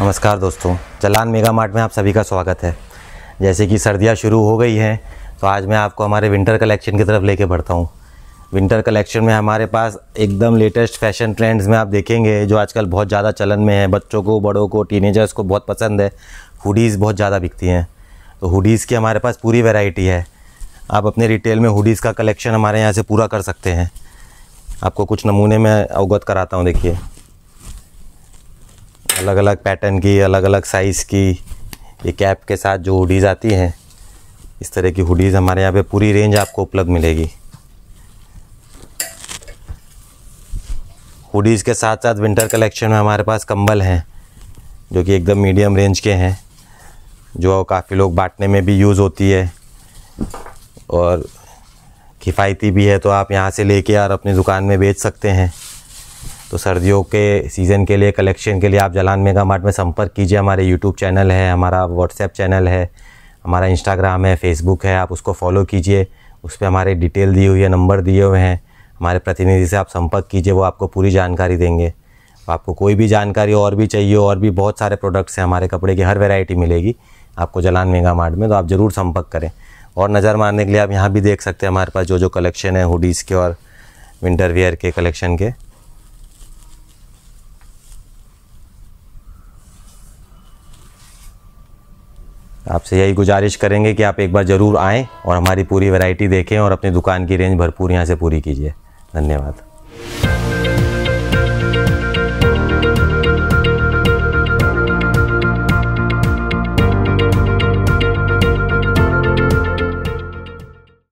नमस्कार दोस्तों चलान mega mart में आप सभी का स्वागत है जैसे कि सर्दियाँ शुरू हो गई हैं तो आज मैं आपको हमारे विंटर कलेक्शन की तरफ लेके बढ़ता हूँ विंटर कलेक्शन में हमारे पास एकदम लेटेस्ट फैशन ट्रेंड्स में आप देखेंगे जो आजकल बहुत ज़्यादा चलन में है बच्चों को बड़ों को टीनेजर्स को बहुत पसंद है हुडीज़ बहुत ज़्यादा बिकती हैं तो हुडीज़ की हमारे पास पूरी वेराइटी है आप अपने रिटेल में हुडीज़ का कलेक्शन हमारे यहाँ से पूरा कर सकते हैं आपको कुछ नमूने में अवगत कराता हूँ देखिए अलग अलग पैटर्न की अलग अलग साइज़ की ये कैप के साथ जो हुडीज़ आती हैं इस तरह की हुडीज़ हमारे यहाँ पे पूरी रेंज आपको उपलब्ध मिलेगी हुडीज़ के साथ साथ विंटर कलेक्शन में हमारे पास कंबल हैं जो कि एकदम मीडियम रेंज के हैं जो काफ़ी लोग बांटने में भी यूज़ होती है और किफ़ायती भी है तो आप यहाँ से लेके और अपनी दुकान में बेच सकते हैं तो सर्दियों के सीज़न के लिए कलेक्शन के लिए आप जलान मेगा मार्ट में संपर्क कीजिए हमारे यूट्यूब चैनल है हमारा व्हाट्सएप चैनल है हमारा इंस्टाग्राम है फेसबुक है आप उसको फॉलो कीजिए उस पर हमारे डिटेल दी हुई है नंबर दिए हुए हैं हमारे प्रतिनिधि से आप संपर्क कीजिए वो आपको पूरी जानकारी देंगे आपको कोई भी जानकारी और भी चाहिए और भी बहुत सारे प्रोडक्ट्स हैं हमारे कपड़े की हर वेराइटी मिलेगी आपको जलान मेगा मार्ट में तो आप ज़रूर संपर्क करें और नज़र मारने के लिए आप यहाँ भी देख सकते हैं हमारे पास जो जो कलेक्शन है हुडीज़ के और विंटर वेयर के कलेक्शन के आपसे यही गुजारिश करेंगे कि आप एक बार ज़रूर आएँ और हमारी पूरी वैरायटी देखें और अपनी दुकान की रेंज भरपूर यहाँ से पूरी कीजिए धन्यवाद